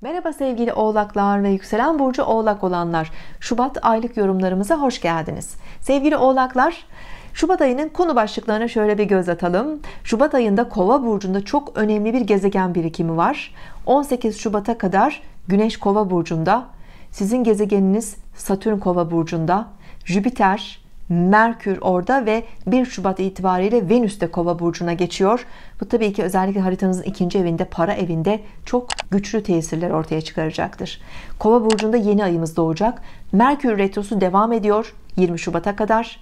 Merhaba sevgili oğlaklar ve yükselen burcu oğlak olanlar Şubat aylık yorumlarımıza hoş geldiniz sevgili oğlaklar Şubat ayının konu başlıklarına şöyle bir göz atalım Şubat ayında kova burcunda çok önemli bir gezegen birikimi var 18 Şubat'a kadar Güneş kova burcunda sizin gezegeniniz Satürn kova burcunda Jüpiter Merkür orada ve 1 Şubat itibariyle Venüs de Kova burcuna geçiyor. Bu tabii ki özellikle haritanızın ikinci evinde, para evinde çok güçlü tesirler ortaya çıkaracaktır. Kova burcunda yeni ayımız doğacak. Merkür retrosu devam ediyor 20 Şubat'a kadar.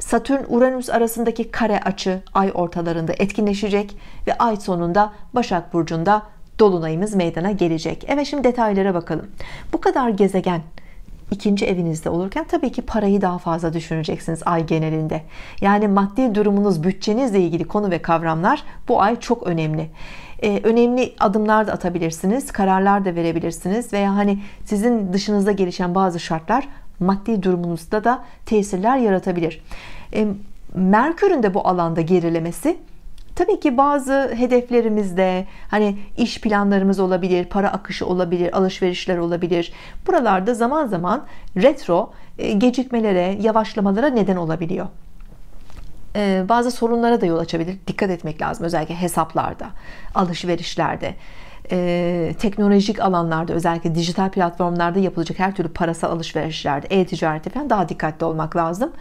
Satürn Uranüs arasındaki kare açı ay ortalarında etkinleşecek ve ay sonunda Başak burcunda dolunayımız meydana gelecek. Evet şimdi detaylara bakalım. Bu kadar gezegen ikinci evinizde olurken tabii ki parayı daha fazla düşüneceksiniz ay genelinde. Yani maddi durumunuz, bütçenizle ilgili konu ve kavramlar bu ay çok önemli. Ee, önemli adımlar da atabilirsiniz, kararlar da verebilirsiniz veya hani sizin dışınızda gelişen bazı şartlar maddi durumunuzda da tesirler yaratabilir. Ee, Merkür'ün de bu alanda gerilemesi Tabii ki bazı hedeflerimizde hani iş planlarımız olabilir, para akışı olabilir, alışverişler olabilir. Buralarda zaman zaman retro e, gecikmelere, yavaşlamalara neden olabiliyor e, bazı sorunlara da yol açabilir. Dikkat etmek lazım özellikle hesaplarda, alışverişlerde, e, teknolojik alanlarda özellikle dijital platformlarda yapılacak her türlü parasal alışverişlerde, e-ticarette falan daha dikkatli olmak lazım.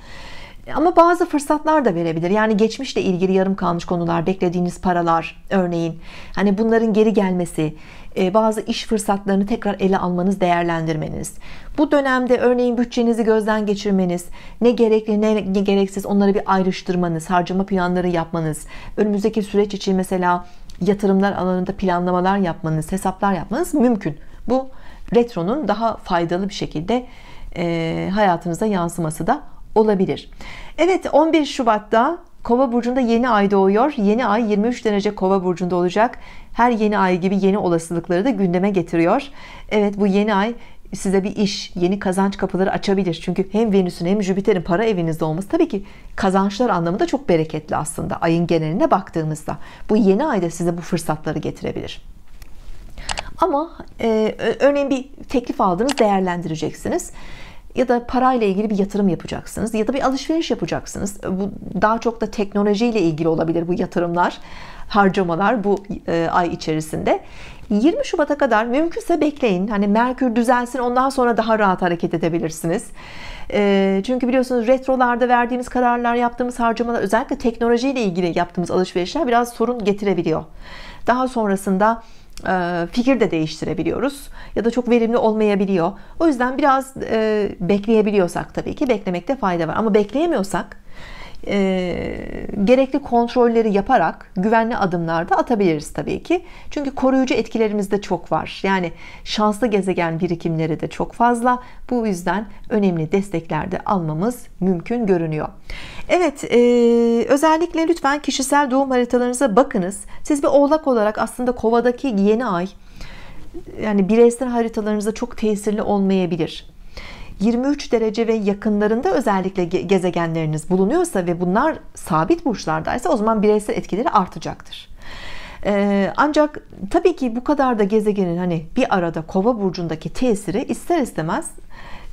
Ama bazı fırsatlar da verebilir. Yani geçmişle ilgili yarım kalmış konular, beklediğiniz paralar örneğin. Hani bunların geri gelmesi, e, bazı iş fırsatlarını tekrar ele almanız, değerlendirmeniz. Bu dönemde örneğin bütçenizi gözden geçirmeniz, ne gerekli ne gereksiz onları bir ayrıştırmanız, harcama planları yapmanız, önümüzdeki süreç için mesela yatırımlar alanında planlamalar yapmanız, hesaplar yapmanız mümkün. Bu retronun daha faydalı bir şekilde e, hayatınıza yansıması da olabilir Evet 11 Şubat'ta Kova burcunda yeni ay doğuyor yeni ay 23 derece kova burcunda olacak her yeni ay gibi yeni olasılıkları da gündeme getiriyor Evet bu yeni ay size bir iş yeni kazanç kapıları açabilir çünkü hem Venüs'ün hem Jüpiter'in para evinizde olması tabii ki kazançlar anlamında çok bereketli aslında ayın geneline baktığımızda bu yeni ayda size bu fırsatları getirebilir ama e, örneğin bir teklif aldınız değerlendireceksiniz ya da parayla ilgili bir yatırım yapacaksınız ya da bir alışveriş yapacaksınız. Bu daha çok da teknolojiyle ilgili olabilir bu yatırımlar, harcamalar bu e, ay içerisinde. 20 Şubat'a kadar mümkünse bekleyin. Hani Merkür düzelsin ondan sonra daha rahat hareket edebilirsiniz. E, çünkü biliyorsunuz retrolarda verdiğimiz kararlar, yaptığımız harcamalar özellikle teknolojiyle ilgili yaptığımız alışverişler biraz sorun getirebiliyor. Daha sonrasında e, fikir de değiştirebiliyoruz ya da çok verimli olmayabiliyor. O yüzden biraz e, bekleyebiliyorsak tabii ki beklemekte fayda var. Ama bekleyemiyorsak e, gerekli kontrolleri yaparak güvenli adımlarda atabiliriz tabii ki. Çünkü koruyucu etkilerimiz de çok var. Yani şanslı gezegen birikimleri de çok fazla. Bu yüzden önemli destekler de almamız mümkün görünüyor. Evet e, özellikle lütfen kişisel doğum haritalarınıza bakınız. Siz bir oğlak olarak aslında kovadaki yeni ay yani bireysel haritalarınıza çok tesirli olmayabilir. 23 derece ve yakınlarında özellikle gezegenleriniz bulunuyorsa ve bunlar sabit burçlardaysa o zaman bireysel etkileri artacaktır. Ee, ancak tabii ki bu kadar da gezegenin hani bir arada kova burcundaki tesiri ister istemez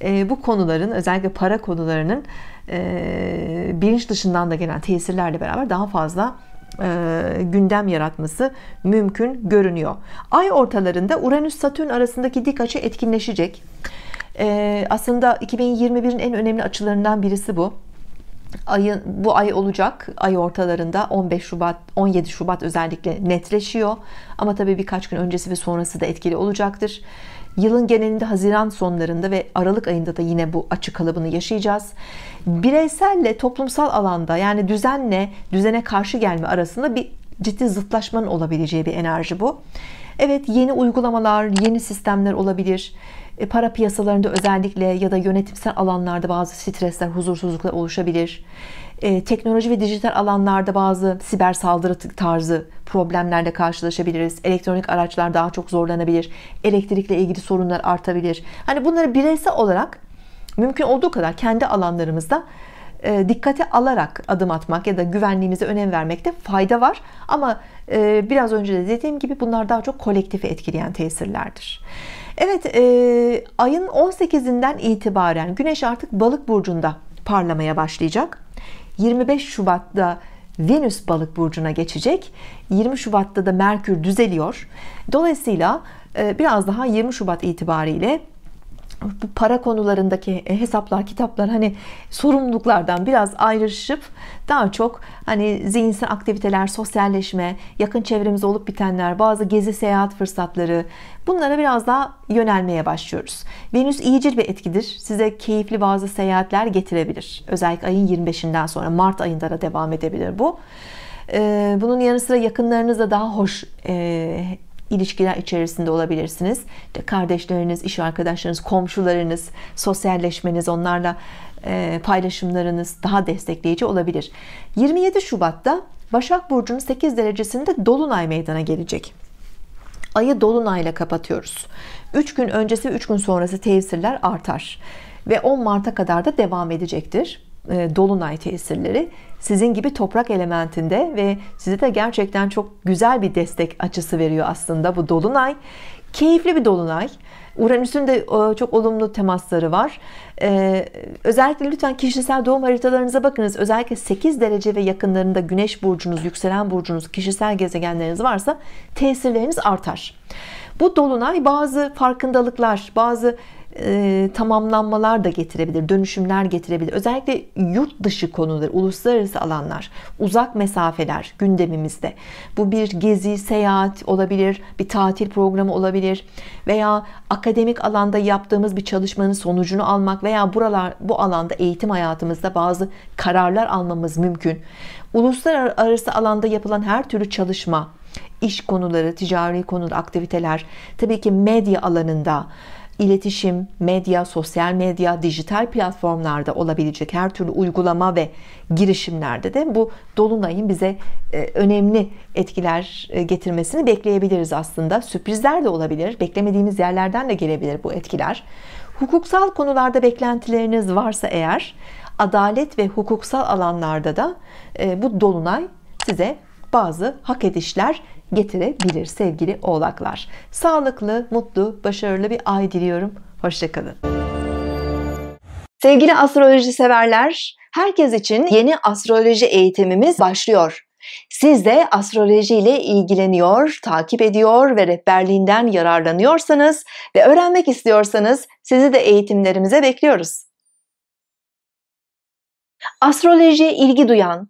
e, bu konuların özellikle para konularının e, bilinç dışından da gelen tesirlerle beraber daha fazla e, gündem yaratması mümkün görünüyor. Ay ortalarında Uranüs-Satürn arasındaki dik açı etkinleşecek. Ee, aslında 2021'in en önemli açılarından birisi bu ayın bu ay olacak ay ortalarında 15 Şubat 17 Şubat özellikle netleşiyor ama tabii birkaç gün öncesi ve sonrası da etkili olacaktır yılın genelinde Haziran sonlarında ve Aralık ayında da yine bu açı kalıbını yaşayacağız bireyselle toplumsal alanda yani düzenle düzene karşı gelme arasında bir ciddi zıtlaşmanın olabileceği bir enerji bu Evet yeni uygulamalar yeni sistemler olabilir e, para piyasalarında özellikle ya da yönetimsel alanlarda bazı stresler, huzursuzluklar oluşabilir. E, teknoloji ve dijital alanlarda bazı siber saldırı tarzı problemlerle karşılaşabiliriz. Elektronik araçlar daha çok zorlanabilir. Elektrikle ilgili sorunlar artabilir. Hani bunları bireysel olarak mümkün olduğu kadar kendi alanlarımızda e, dikkate alarak adım atmak ya da güvenliğimize önem vermekte fayda var. Ama e, biraz önce de dediğim gibi bunlar daha çok kolektifi etkileyen tesirlerdir. Evet e, ayın 18'inden itibaren Güneş artık balık burcunda parlamaya başlayacak. 25 Şubat'ta Venüs balık burcuna geçecek. 20 Şubat'ta da Merkür düzeliyor. Dolayısıyla e, biraz daha 20 Şubat itibariyle bu para konularındaki e, hesaplar, kitaplar hani sorumluluklardan biraz ayrışıp daha çok hani zihinsel aktiviteler, sosyalleşme, yakın çevremiz olup bitenler, bazı gezi seyahat fırsatları bunlara biraz daha yönelmeye başlıyoruz. Venüs iyicil bir etkidir. Size keyifli bazı seyahatler getirebilir. Özellikle ayın 25'inden sonra Mart ayında da devam edebilir bu. Bunun yanı sıra yakınlarınızla daha hoş ilişkiler içerisinde olabilirsiniz. İşte kardeşleriniz, iş arkadaşlarınız, komşularınız, sosyalleşmeniz, onlarla e, paylaşımlarınız daha destekleyici olabilir. 27 Şubat'ta Başak Burcu'nun 8 derecesinde Dolunay meydana gelecek. Ayı Dolunay'la kapatıyoruz. 3 gün öncesi ve 3 gün sonrası tesirler artar ve 10 Mart'a kadar da devam edecektir. E, dolunay tesirleri sizin gibi toprak elementinde ve size de gerçekten çok güzel bir destek açısı veriyor aslında bu dolunay. Keyifli bir dolunay. Uranüs'ün de e, çok olumlu temasları var. E, özellikle lütfen kişisel doğum haritalarınıza bakınız. Özellikle 8 derece ve yakınlarında güneş burcunuz, yükselen burcunuz, kişisel gezegenleriniz varsa tesirleriniz artar. Bu dolunay bazı farkındalıklar, bazı e, tamamlanmalar da getirebilir, dönüşümler getirebilir. Özellikle yurt dışı konular, uluslararası alanlar, uzak mesafeler gündemimizde. Bu bir gezi, seyahat olabilir, bir tatil programı olabilir veya akademik alanda yaptığımız bir çalışmanın sonucunu almak veya buralar bu alanda eğitim hayatımızda bazı kararlar almamız mümkün. Uluslararası alanda yapılan her türlü çalışma, iş konuları, ticari konular, aktiviteler, tabii ki medya alanında iletişim, medya, sosyal medya, dijital platformlarda olabilecek her türlü uygulama ve girişimlerde de bu dolunayın bize e, önemli etkiler e, getirmesini bekleyebiliriz aslında. Sürprizler de olabilir, beklemediğimiz yerlerden de gelebilir bu etkiler. Hukuksal konularda beklentileriniz varsa eğer, adalet ve hukuksal alanlarda da e, bu dolunay size bazı hak edişler getirebilir sevgili oğlaklar. Sağlıklı, mutlu, başarılı bir ay diliyorum. Hoşçakalın. Sevgili astroloji severler, herkes için yeni astroloji eğitimimiz başlıyor. Siz de astroloji ile ilgileniyor, takip ediyor ve rehberliğinden yararlanıyorsanız ve öğrenmek istiyorsanız sizi de eğitimlerimize bekliyoruz. Astrolojiye ilgi duyan,